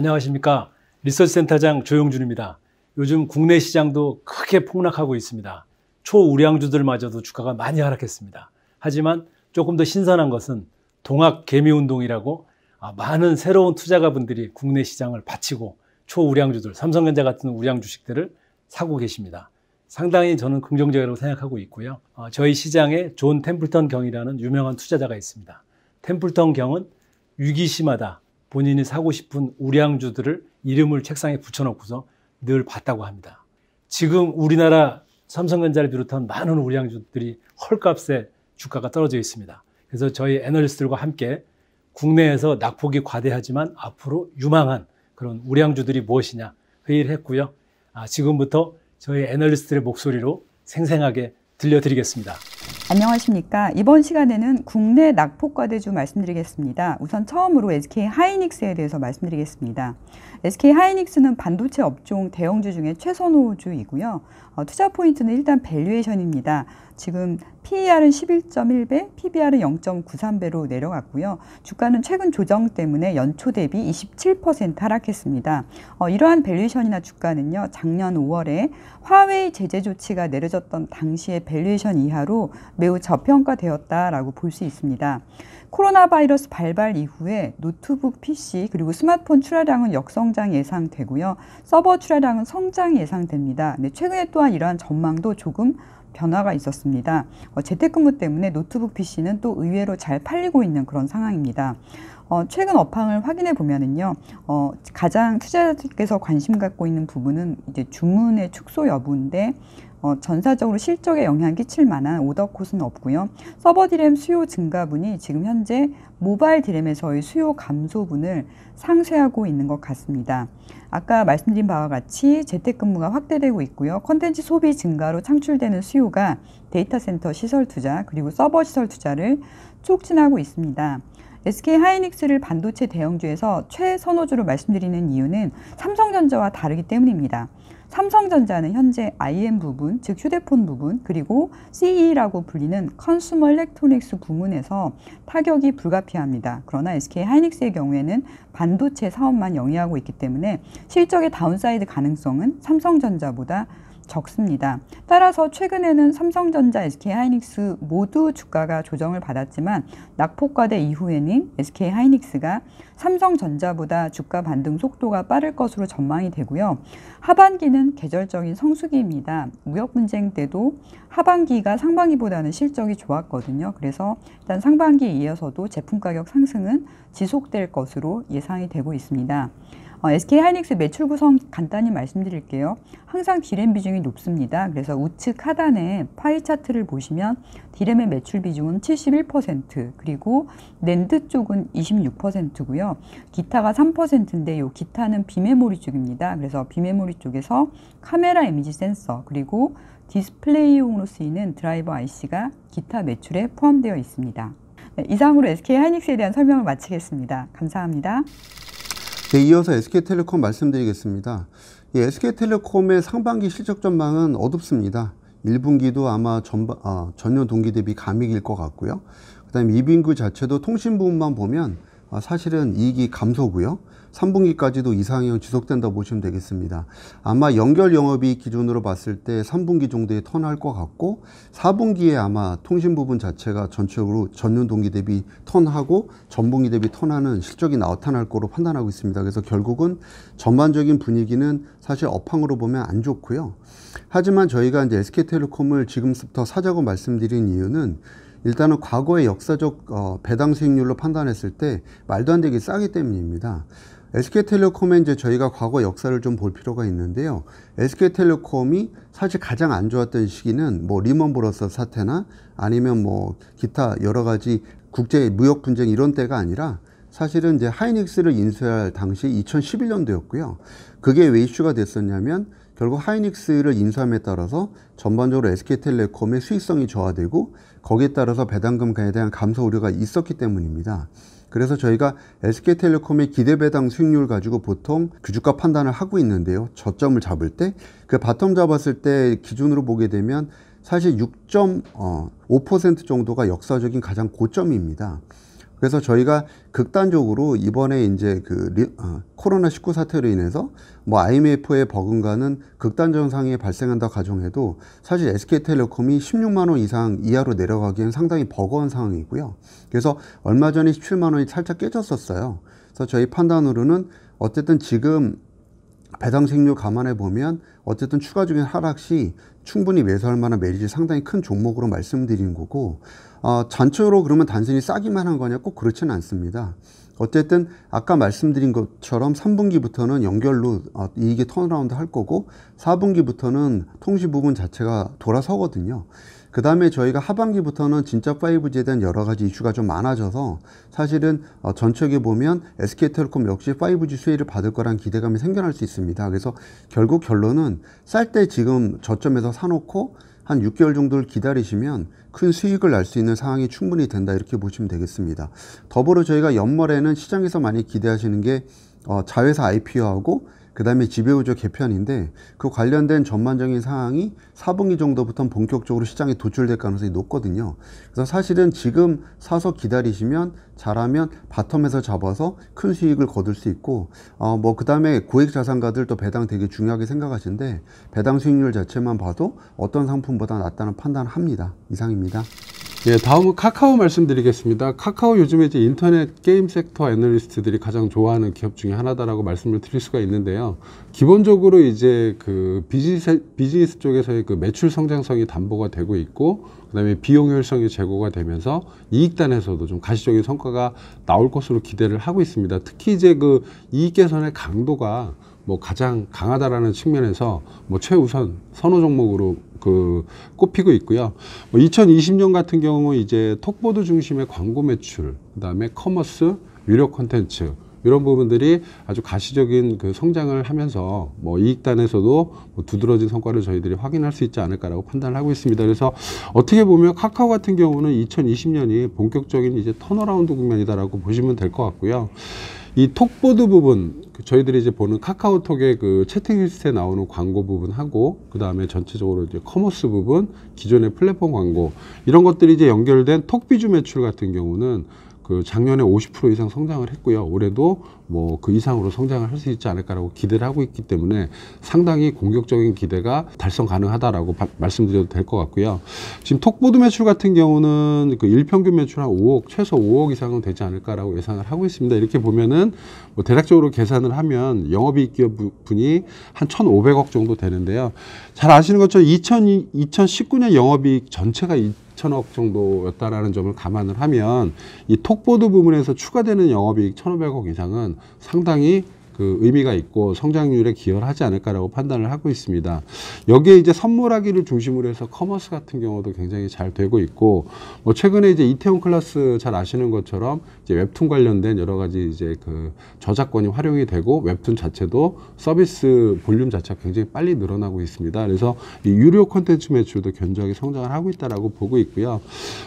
안녕하십니까. 리서치센터장 조영준입니다. 요즘 국내 시장도 크게 폭락하고 있습니다. 초우량주들마저도 주가가 많이 하락했습니다. 하지만 조금 더 신선한 것은 동학 개미 운동이라고 아, 많은 새로운 투자가분들이 국내 시장을 바치고 초우량주들, 삼성전자 같은 우량 주식들을 사고 계십니다. 상당히 저는 긍정적이라고 생각하고 있고요. 아, 저희 시장에 존 템플턴 경이라는 유명한 투자자가 있습니다. 템플턴 경은 위기 심하다 본인이 사고 싶은 우량주들을 이름을 책상에 붙여놓고서 늘 봤다고 합니다. 지금 우리나라 삼성전자를 비롯한 많은 우량주들이 헐값에 주가가 떨어져 있습니다. 그래서 저희 애널리스트들과 함께 국내에서 낙폭이 과대하지만 앞으로 유망한 그런 우량주들이 무엇이냐 회의를 그 했고요. 아, 지금부터 저희 애널리스트들의 목소리로 생생하게 들려드리겠습니다. 안녕하십니까. 이번 시간에는 국내 낙폭과대주 말씀드리겠습니다. 우선 처음으로 SK 하이닉스에 대해서 말씀드리겠습니다. SK 하이닉스는 반도체 업종 대형주 중에 최선호주이고요. 어, 투자 포인트는 일단 밸류에이션입니다. 지금 PER은 11.1배, PBR은 0.93배로 내려갔고요. 주가는 최근 조정 때문에 연초 대비 27% 하락했습니다. 어, 이러한 밸류에이션이나 주가는요. 작년 5월에 화웨이 제재 조치가 내려졌던 당시의 밸류에이션 이하로 매우 저평가되었다라고 볼 수 있습니다. 코로나 바이러스 발발 이후에 노트북, PC 그리고 스마트폰 출하량은 역성장 예상되고요. 서버 출하량은 성장 예상됩니다. 근데 네, 최근에 또한 이러한 전망도 조금 변화가 있었습니다. 어, 재택근무 때문에 노트북 PC는 또 의외로 잘 팔리고 있는 그런 상황입니다. 어, 최근 업황을 확인해 보면은요, 어, 가장 투자자들께서 관심 갖고 있는 부분은 이제 주문의 축소 여부인데, 어, 전사적으로 실적에 영향 끼칠 만한 오더 콧은 없고요. 서버 디램 수요 증가분이 지금 현재 모바일 디램에서의 수요 감소분을 상쇄하고 있는 것 같습니다. 아까 말씀드린 바와 같이 재택근무가 확대되고 있고요. 컨텐츠 소비 증가로 창출되는 수요가 데이터 센터 시설 투자 그리고 서버 시설 투자를 촉진하고 있습니다. SK 하이닉스를 반도체 대형주에서 최선호주로 말씀드리는 이유는 삼성전자와 다르기 때문입니다. 삼성전자는 현재 IM 부분, 즉 휴대폰 부분, 그리고 CE라고 불리는 컨슈머 일렉트로닉스 부문에서 타격이 불가피합니다. 그러나 SK 하이닉스의 경우에는 반도체 사업만 영위하고 있기 때문에 실적의 다운사이드 가능성은 삼성전자보다 적습니다. 따라서 최근에는 삼성전자, SK하이닉스 모두 주가가 조정을 받았지만 낙폭과대 이후에는 SK하이닉스가 삼성전자보다 주가 반등 속도가 빠를 것으로 전망이 되고요. 하반기는 계절적인 성수기입니다. 무역 분쟁 때도 하반기가 상반기보다는 실적이 좋았거든요. 그래서 일단 상반기에 이어서도 제품 가격 상승은 지속될 것으로 예상이 되고 있습니다. 어, SK 하이닉스 매출 구성 간단히 말씀드릴게요. 항상 디램 비중이 높습니다. 그래서 우측 하단에 파이 차트를 보시면 디램의 매출 비중은 71% 그리고 낸드 쪽은 26%고요. 기타가 3%인데 요 기타는 비메모리 쪽입니다. 그래서 비메모리 쪽에서 카메라 이미지 센서 그리고 디스플레이용으로 쓰이는 드라이버 IC가 기타 매출에 포함되어 있습니다. 네, 이상으로 SK 하이닉스에 대한 설명을 마치겠습니다. 감사합니다. 네, 이어서 SK텔레콤 말씀드리겠습니다. 예, SK텔레콤의 상반기 실적 전망은 어둡습니다. 1분기도 아마 전 아, 전년 동기 대비 감익일 것 같고요. 그 다음에 이빙그 자체도 통신 부분만 보면 아, 사실은 이익이 감소고요. 3분기까지도 이상형 지속된다 보시면 되겠습니다. 아마 연결 영업이익 기준으로 봤을 때 3분기 정도에 턴할 것 같고 4분기에 아마 통신 부분 자체가 전체적으로 전년 동기 대비 턴하고 전분기 대비 턴하는 실적이 나타날 거로 판단하고 있습니다. 그래서 결국은 전반적인 분위기는 사실 업황으로 보면 안 좋고요. 하지만 저희가 이제 SK텔레콤을 지금부터 사자고 말씀드린 이유는 일단은 과거의 역사적 어, 배당 수익률로 판단했을 때 말도 안 되게 싸기 때문입니다. SK텔레콤에 이제 저희가 과거 역사를 좀 볼 필요가 있는데요. SK텔레콤이 사실 가장 안 좋았던 시기는 뭐 리먼 브러서 사태나 아니면 뭐 기타 여러 가지 국제 무역 분쟁 이런 때가 아니라 사실은 이제 하이닉스를 인수할 당시 2011년도였고요. 그게 왜 이슈가 됐었냐면 결국 하이닉스를 인수함에 따라서 전반적으로 SK텔레콤의 수익성이 저하되고 거기에 따라서 배당금 가에 대한 감소 우려가 있었기 때문입니다. 그래서 저희가 SK텔레콤의 기대배당 수익률 가지고 보통 규주가 판단을 하고 있는데요. 저점을 잡을 때 그 바텀 잡았을 때 기준으로 보게 되면 사실 6.5% 어, 정도가 역사적인 가장 고점입니다. 그래서 저희가 극단적으로 이번에 이제 그 리, 어, 코로나 19 사태로 인해서 뭐 IMF의 버금가는 극단 정상이 발생한다 가정해도 사실 SK텔레콤이 16만 원 이상 이하로 내려가기엔 상당히 버거운 상황이고요. 그래서 얼마 전에 17만 원이 살짝 깨졌었어요. 그래서 저희 판단으로는 어쨌든 지금 배당 생률 감안해 보면 어쨌든 추가적인 하락 시 충분히 매수할 만한 메리지 상당히 큰 종목으로 말씀드린 거고 어, 전체로 적으 그러면 단순히 싸기만 한 거냐 꼭 그렇지는 않습니다. 어쨌든 아까 말씀드린 것처럼 3분기부터는 연결로 이익이 어, 턴어라운드 할 거고 4분기부터는 통신 부분 자체가 돌아서거든요. 그 다음에 저희가 하반기부터는 진짜 5G에 대한 여러 가지 이슈가 좀 많아져서 사실은 어, 전체에 보면 SK텔레콤 역시 5G 수혜를 받을 거란 기대감이 생겨날 수 있습니다. 그래서 결국 결론은 쌀 때 지금 저점에서 사놓고 한 6개월 정도를 기다리시면 큰 수익을 날 수 있는 상황이 충분히 된다 이렇게 보시면 되겠습니다. 더불어 저희가 연말에는 시장에서 많이 기대하시는 게 어, 자회사 IPO하고 그 다음에 지배구조 개편인데 그 관련된 전반적인 사항이 4분기 정도부터 본격적으로 시장에 도출될 가능성이 높거든요. 그래서 사실은 지금 사서 기다리시면 잘하면 바텀에서 잡아서 큰 수익을 거둘 수 있고 어 뭐그 다음에 고액 자산가들도 배당 되게 중요하게 생각하신데 배당 수익률 자체만 봐도 어떤 상품보다 낫다는 판단을 합니다. 이상입니다. 예, 다음은 카카오 말씀드리겠습니다. 카카오 요즘에 이제 인터넷 게임 섹터 애널리스트들이 가장 좋아하는 기업 중에 하나다라고 말씀을 드릴 수가 있는데요. 기본적으로 이제 그 비즈니스, 비즈니스 쪽에서의 그 매출 성장성이 담보가 되고 있고, 그 다음에 비용 효율성이 제고가 되면서 이익단에서도 좀 가시적인 성과가 나올 것으로 기대를 하고 있습니다. 특히 이제 그 이익 개선의 강도가 뭐 가장 강하다라는 측면에서 뭐 최우선 선호 종목으로 그 꼽히고 있고요. 뭐 2020년 같은 경우 이제 톡보드 중심의 광고 매출, 그다음에 커머스, 유료 콘텐츠 이런 부분들이 아주 가시적인 그 성장을 하면서 뭐 이익단에서도 뭐 두드러진 성과를 저희들이 확인할 수 있지 않을까라고 판단을 하고 있습니다. 그래서 어떻게 보면 카카오 같은 경우는 2020년이 본격적인 이제 턴어라운드 국면이다라고 보시면 될 것 같고요. 이 톡보드 부분 그 저희들이 이제 보는 카카오톡의 그 채팅 리스트에 나오는 광고 부분하고 그 다음에 전체적으로 이제 커머스 부분 기존의 플랫폼 광고 이런 것들이 이제 연결된 톡비주 매출 같은 경우는 그 작년에 50% 이상 성장을 했고요. 올해도 뭐 그 이상으로 성장을 할 수 있지 않을까라고 기대를 하고 있기 때문에 상당히 공격적인 기대가 달성 가능하다라고 바, 말씀드려도 될 것 같고요. 지금 톡보드 매출 같은 경우는 그 일평균 매출 한 5억 최소 5억 이상은 되지 않을까라고 예상을 하고 있습니다. 이렇게 보면은 뭐 대략적으로 계산을 하면 영업이익 기업분이 한 1,500억 정도 되는데요. 잘 아시는 것처럼 2000, 2019년 영업이익 전체가 4천억 정도였다라는 점을 감안을 하면 이 톡보드 부문에서 추가되는 영업이익 1,500억 이상은 상당히 그 의미가 있고 성장률에 기여하지 않을까라고 판단을 하고 있습니다. 여기에 이제 선물하기를 중심으로 해서 커머스 같은 경우도 굉장히 잘 되고 있고 뭐 최근에 이제 이태원 클라스 잘 아시는 것처럼 이제 웹툰 관련된 여러 가지 이제 그 저작권이 활용이 되고 웹툰 자체도 서비스 볼륨 자체가 굉장히 빨리 늘어나고 있습니다. 그래서 유료 콘텐츠 매출도 견조하게 성장을 하고 있다라고 보고 있고요.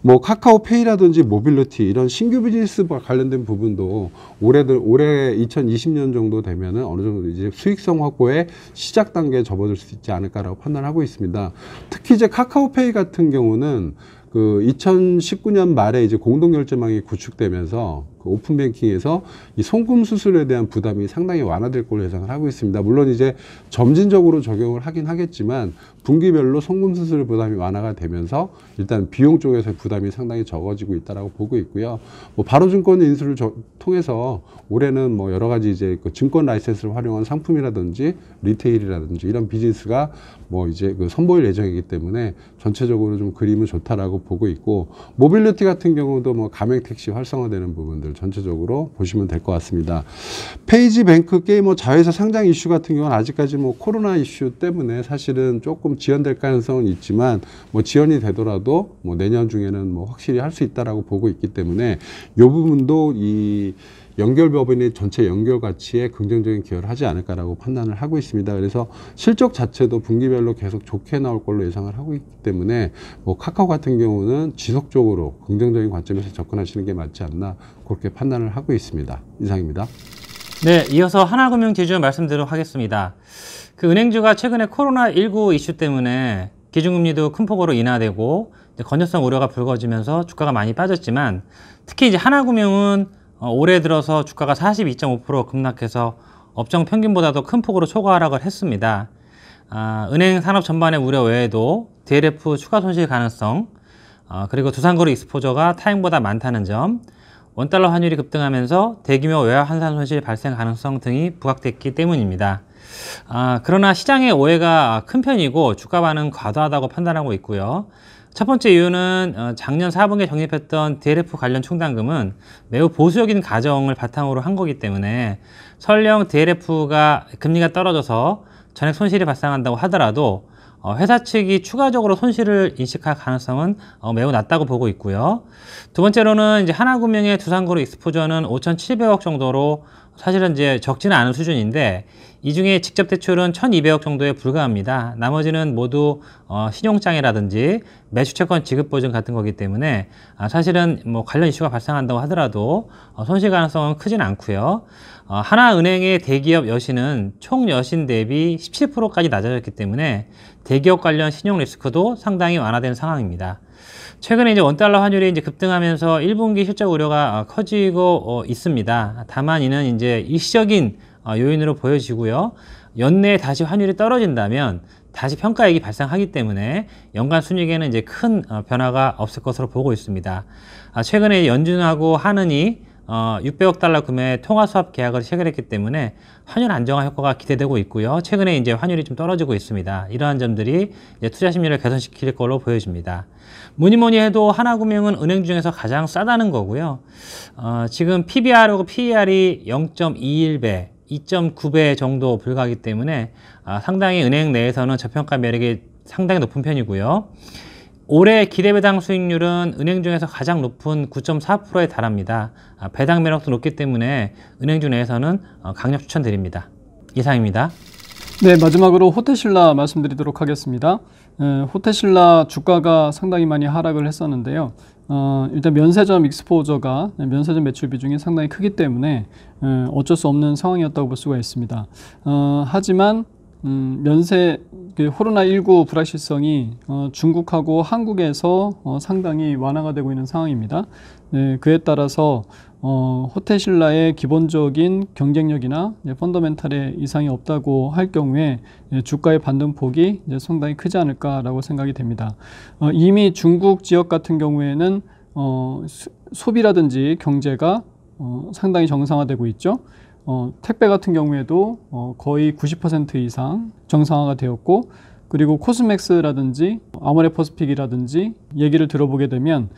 뭐 카카오페이라든지 모빌리티 이런 신규 비즈니스 와 관련된 부분도 올해들 올해 2020년 정도 정도 되면은 어느 정도 이제 수익성 확보의 시작 단계에 접어들 수 있지 않을까라고 판단하고 있습니다. 특히 이제 카카오페이 같은 경우는 그 2019년 말에 이제 공동결제망이 구축되면서 그 오픈뱅킹에서 이 송금 수수료에 대한 부담이 상당히 완화될 걸로 예상을 하고 있습니다. 물론 이제 점진적으로 적용을 하긴 하겠지만 분기별로 송금 수수료 부담이 완화가 되면서 일단 비용 쪽에서 부담이 상당히 적어지고 있다라고 보고 있고요. 뭐 바로증권 인수를 저, 통해서 올해는 뭐 여러 가지 이제 그 증권 라이센스를 활용한 상품이라든지 리테일이라든지 이런 비즈니스가 뭐 이제 그 선보일 예정이기 때문에 전체적으로 좀 그림은 좋다라고 보고 있고 모빌리티 같은 경우도 뭐 가맹 택시 활성화되는 부분들 내용들 전체적으로 보시면 될 것 같습니다. 페이지 뱅크 게이머 뭐 자회사 상장 이슈 같은 경우는 아직까지 뭐 코로나 이슈 때문에 사실은 조금 지연될 가능성은 있지만 뭐 지연이 되더라도 뭐 내년 중에는 뭐 확실히 할 수 있다라고 보고 있기 때문에 이 부분도 이 연결 법인의 전체 연결 가치에 긍정적인 기여를 하지 않을까라고 판단을 하고 있습니다. 그래서 실적 자체도 분기별로 계속 좋게 나올 걸로 예상을 하고 있기 때문에 뭐 카카오 같은 경우는 지속적으로 긍정적인 관점에서 접근하시는 게 맞지 않나 그렇게 판단을 하고 있습니다. 이상입니다. 네, 이어서 하나금융지주 말씀드리도록 하겠습니다. 그 은행주가 최근에 코로나19 이슈 때문에 기준금리도 큰 폭으로 인하되고 건전성 우려가 불거지면서 주가가 많이 빠졌지만 특히 이제 하나금융은 어, 올해 들어서 주가가 42.5% 급락해서 업종 평균보다도 큰 폭으로 초과 하락을 했습니다. 아, 은행 산업 전반의 우려 외에도 DLF 추가 손실 가능성, 아, 그리고 두산그룹 익스포저가 타임보다 많다는 점, 원달러 환율이 급등하면서 대규모 외화 환산 손실 발생 가능성 등이 부각됐기 때문입니다. 아, 그러나 시장의 오해가 큰 편이고 주가 반응 과도하다고 판단하고 있고요. 첫 번째 이유는 어, 작년 4분기에 적립했던 DLF 관련 충당금은 매우 보수적인 가정을 바탕으로 한 거기 때문에 설령 DLF가 금리가 떨어져서 전액 손실이 발생한다고 하더라도 어, 회사 측이 추가적으로 손실을 인식할 가능성은 어, 매우 낮다고 보고 있고요. 두 번째로는 이제 하나금융의 두산그룹 익스포저는 5,700억 정도로 사실은 이제 적지는 않은 수준인데 이 중에 직접 대출은 1,200억 정도에 불과합니다. 나머지는 모두 어, 신용장애라든지 매수채권 지급 보증 같은 거기 때문에 아, 사실은 뭐 관련 이슈가 발생한다고 하더라도 어, 손실 가능성은 크진 않고요. 어, 하나은행의 대기업 여신은 총 여신 대비 17%까지 낮아졌기 때문에 대기업 관련 신용 리스크도 상당히 완화된 상황입니다. 최근에 이제 원달러 환율이 이제 급등하면서 1분기 실적 우려가 어, 커지고 어, 있습니다. 다만 이는 이제 일시적인 어, 요인으로 보여지고요. 연내에 다시 환율이 떨어진다면 다시 평가액이 발생하기 때문에 연간 순익에는 이제 큰 변화가 없을 것으로 보고 있습니다. 아, 최근에 연준하고 하느니 어, 600억 달러 금의 통화 수합 계약을 체결했기 때문에 환율 안정화 효과가 기대되고 있고요. 최근에 이제 환율이 좀 떨어지고 있습니다. 이러한 점들이 투자 심리를 개선시킬 걸로 보여집니다. 뭐니 뭐니 해도 하나금융은 은행 중에서 가장 싸다는 거고요. 어, 지금 PBR하고 PER이 0.21배, 2.9배 정도 불과하기 때문에 아, 상당히 은행 내에서는 저평가 매력이 상당히 높은 편이고요. 올해 기대배당 수익률은 은행 중에서 가장 높은 9.4%에 달합니다. 아, 배당 매력도 높기 때문에 은행 중에서는 어, 강력 추천드립니다. 이상입니다. 네, 마지막으로 호텔신라 말씀드리도록 하겠습니다. 호텔신라 주가가 상당히 많이 하락을 했었는데요. 어, 일단 면세점 익스포저가 네, 면세점 매출 비중이 상당히 크기 때문 에, 어쩔 수 없는 상황이었다고 볼 수가 있습니다. 어, 하지만 음, 면세 그 코로나 19 불확실성이 어, 중국하고 한국에서 어, 상당히 완화가 되고 있는 상황입니다. 네, 그에 따라서 어, 호텔신라의 기본적인 경쟁력이나 예, 펀더멘탈에 이상이 없다고 할 경우에 예, 주가의 반등폭이 이제 상당히 크지 않을까라고 생각이 됩니다. 어, 이미 중국 지역 같은 경우에는 어, 수, 소비라든지 경제가 어, 상당히 정상화되고 있죠. 어, 택배 같은 경우에도 어, 거의 90% 이상 정상화가 되었고 그리고 코스맥스라든지 아모레퍼스픽이라든지 얘기를 들어보게 되면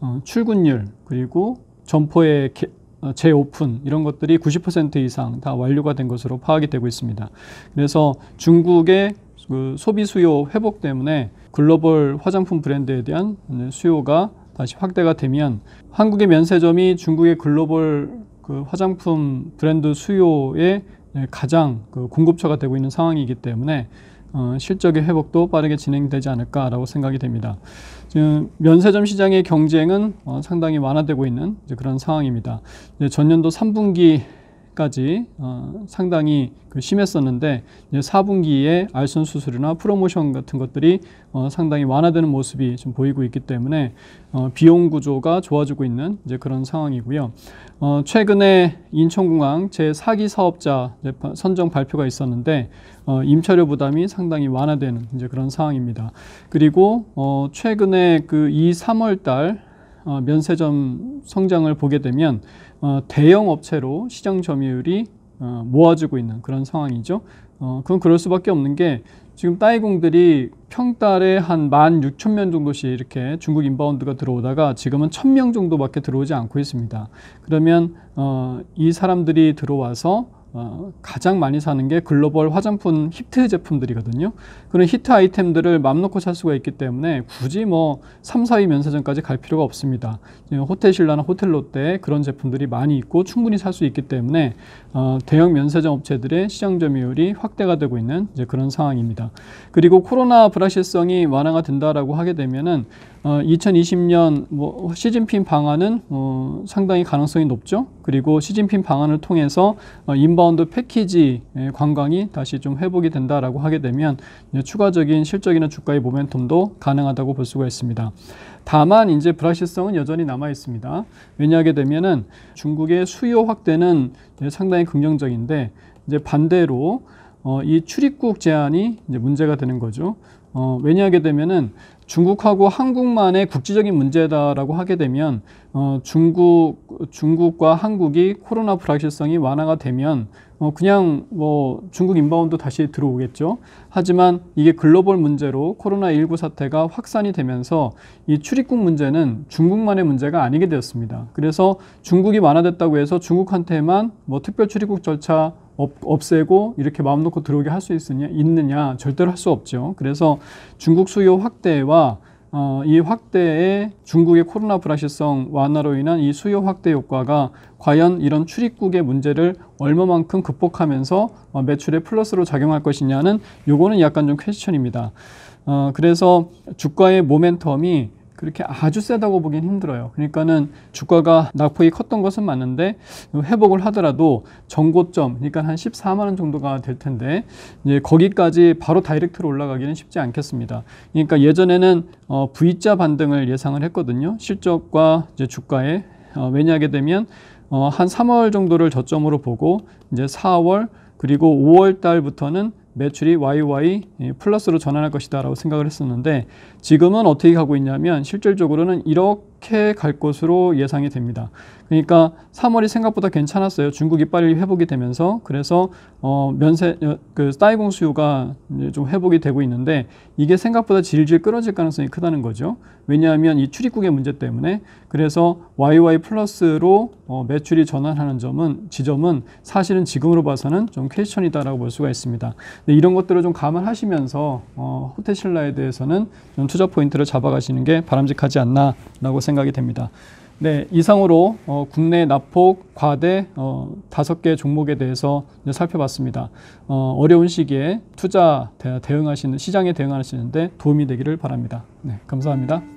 어, 출근율 그리고 점포의 개, 어, 재오픈 이런 것들이 90% 이상 다 완료가 된 것으로 파악이 되고 있습니다. 그래서 중국의 그 소비 수요 회복 때문에 글로벌 화장품 브랜드에 대한 수요가 다시 확대가 되면 한국의 면세점이 중국의 글로벌 그 화장품 브랜드 수요의 가장 그 공급처가 되고 있는 상황이기 때문에 어, 실적의 회복도 빠르게 진행되지 않을까라고 생각이 됩니다. 지금 면세점 시장의 경쟁은 어, 상당히 완화되고 있는 그런 상황입니다. 전년도 3분기 까지 어, 상당히 그 심했었는데 이제 4분기에 알선 수술이나 프로모션 같은 것들이 어, 상당히 완화되는 모습이 좀 보이고 있기 때문에 어, 비용 구조가 좋아지고 있는 이제 그런 상황이고요. 어, 최근에 인천공항 제4기 사업자 선정 발표가 있었는데 어, 임차료 부담이 상당히 완화되는 이제 그런 상황입니다. 그리고 어, 최근에 그 2, 3월 달 어, 면세점 성장을 보게 되면 어, 대형 업체로 시장 점유율이 어, 모아지고 있는 그런 상황이죠. 어, 그건 그럴 수밖에 없는 게 지금 따이공들이 평달에 한1 6 0 0 0명 정도씩 이렇게 중국 인바운드가 들어오다가 지금은 1 0 0 0명 정도밖에 들어오지 않고 있습니다. 그러면 어, 이 사람들이 들어와서 어, 가장 많이 사는 게 글로벌 화장품 히트 제품들이거든요. 그런 히트 아이템들을 맘 놓고 살 수가 있기 때문에 굳이 뭐 3, 4위 면세점까지 갈 필요가 없습니다. 예, 호텔신라나 호텔롯데 그런 제품들이 많이 있고 충분히 살 수 있기 때문에 어, 대형 면세점 업체들의 시장 점유율이 확대가 되고 있는 그런 상황입니다. 그리고 코로나 불확실성이 완화가 된다라 하게 되면은 어, 2020년 뭐 시진핑 방안은 어, 상당히 가능성이 높죠. 그리고 시진핑 방안을 통해서 어, 인바운드 패키지 예, 관광이 다시 좀 회복이 된다라고 하게 되면 추가적인 실적이나 주가의 모멘텀도 가능하다고 볼 수가 있습니다. 다만 이제 불확실성은 여전히 남아 있습니다. 왜냐하게 되면은 중국의 수요 확대는 상당히 긍정적인데 이제 반대로 어, 이 출입국 제한이 이제 문제가 되는 거죠. 어, 왜냐하게 되면은 중국하고 한국만의 국제적인 문제다라고 하게 되면 어, 중국 중국과 한국이 코로나 불확실성이 완화가 되면 어, 그냥 뭐 중국 인바운드 다시 들어오겠죠. 하지만 이게 글로벌 문제로 코로나19 사태가 확산이 되면서 이 출입국 문제는 중국만의 문제가 아니게 되었습니다. 그래서 중국이 완화됐다고 해서 중국한테만 뭐 특별 출입국 절차 없애고 이렇게 마음 놓고 들어오게 할 수 있느냐, 있느냐 절대로 할 수 없죠. 그래서 중국 수요 확대와 어, 이 확대의 중국의 코로나 불확실성 완화로 인한 이 수요 확대 효과가 과연 이런 출입국의 문제를 얼마만큼 극복하면서 어, 매출의 플러스로 작용할 것이냐는 요거는 약간 좀 퀘스천입니다. 어, 그래서 주가의 모멘텀이 그렇게 아주 세다고 보긴 힘들어요. 그러니까는 주가가 낙폭이 컸던 것은 맞는데 회복을 하더라도 전고점, 그러니까 한 14만 원 정도가 될 텐데 이제 거기까지 바로 다이렉트로 올라가기는 쉽지 않겠습니다. 그러니까 예전에는 어, V자 반등을 예상을 했거든요. 실적과 이제 주가에 어, 왜냐하게 되면 어, 한 3월 정도를 저점으로 보고 이제 4월 그리고 5월 달부터는 매출이 YY 예, 플러스로 전환할 것이다 라고 생각을 했었는데 지금은 어떻게 하고 있냐면 실질적으로는 1억 이렇게 갈 것으로 예상이 됩니다. 그러니까 3월이 생각보다 괜찮았어요. 중국 이빨리 회복이 되면서 그래서 어 면세 어, 그스이공 수요가 좀 회복이 되고 있는데 이게 생각보다 질질 끌어질 가능성이 크다는 거죠. 왜냐하면 이 출입국의 문제 때문에 그래서 YY 플러스로 어 매출이 전환하는 점은 지점은 사실은 지금으로 봐서는 좀 퀘스천이다라고 볼 수가 있습니다. 이런 것들을 좀 감안하시면서 어 호텔 신라에 대해서는 좀 투자 포인트를 잡아가시는 게 바람직하지 않나라고. 생각이 됩니다. 네, 이상으로 어, 국내 납폭, 과대 어, 다섯 개 종목에 대해서 살펴봤습니다. 어, 어려운 시기에 투자 대응하시는 시장에 대응하시는데 도움이 되기를 바랍니다. 네, 감사합니다.